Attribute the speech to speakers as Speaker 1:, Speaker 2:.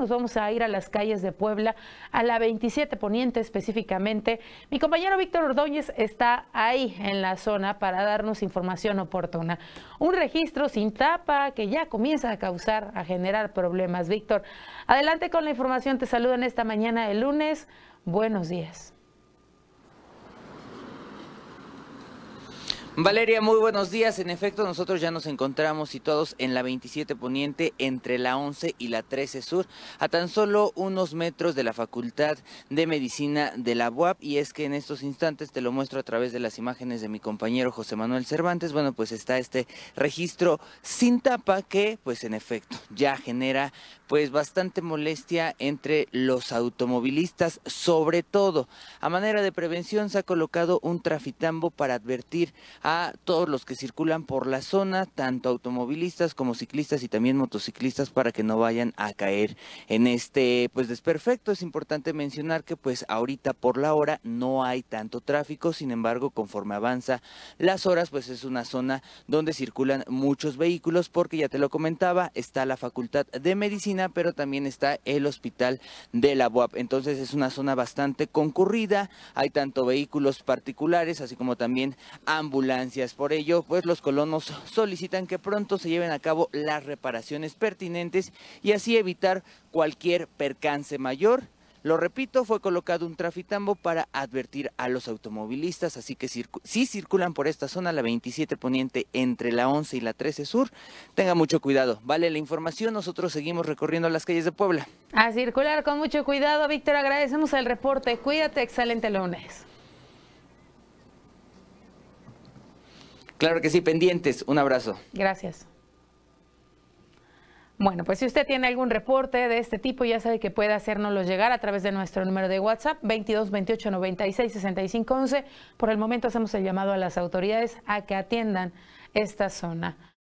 Speaker 1: nos vamos a ir a las calles de Puebla, a la 27 Poniente específicamente. Mi compañero Víctor Ordóñez está ahí en la zona para darnos información oportuna. Un registro sin tapa que ya comienza a causar, a generar problemas. Víctor, adelante con la información. Te saludo en esta mañana de lunes. Buenos días.
Speaker 2: Valeria, muy buenos días. En efecto, nosotros ya nos encontramos situados en la 27 Poniente, entre la 11 y la 13 Sur, a tan solo unos metros de la Facultad de Medicina de la UAP. Y es que en estos instantes te lo muestro a través de las imágenes de mi compañero José Manuel Cervantes. Bueno, pues está este registro sin tapa que, pues en efecto, ya genera pues bastante molestia entre los automovilistas, sobre todo. A manera de prevención se ha colocado un trafitambo para advertir a todos los que circulan por la zona, tanto automovilistas como ciclistas y también motociclistas para que no vayan a caer en este pues desperfecto. Es importante mencionar que pues ahorita por la hora no hay tanto tráfico, sin embargo, conforme avanza las horas, pues es una zona donde circulan muchos vehículos porque ya te lo comentaba, está la Facultad de Medicina pero también está el hospital de la UAP. Entonces es una zona bastante concurrida, hay tanto vehículos particulares, así como también ambulancias. Por ello, pues los colonos solicitan que pronto se lleven a cabo las reparaciones pertinentes y así evitar cualquier percance mayor lo repito, fue colocado un trafitambo para advertir a los automovilistas, así que si circulan por esta zona, la 27 Poniente entre la 11 y la 13 Sur, tenga mucho cuidado. Vale la información, nosotros seguimos recorriendo las calles de Puebla.
Speaker 1: A circular con mucho cuidado, Víctor, agradecemos el reporte. Cuídate, excelente lunes.
Speaker 2: Claro que sí, pendientes. Un abrazo.
Speaker 1: Gracias. Bueno, pues si usted tiene algún reporte de este tipo, ya sabe que puede hacérnoslo llegar a través de nuestro número de WhatsApp 22 28 96 65 11. Por el momento hacemos el llamado a las autoridades a que atiendan esta zona.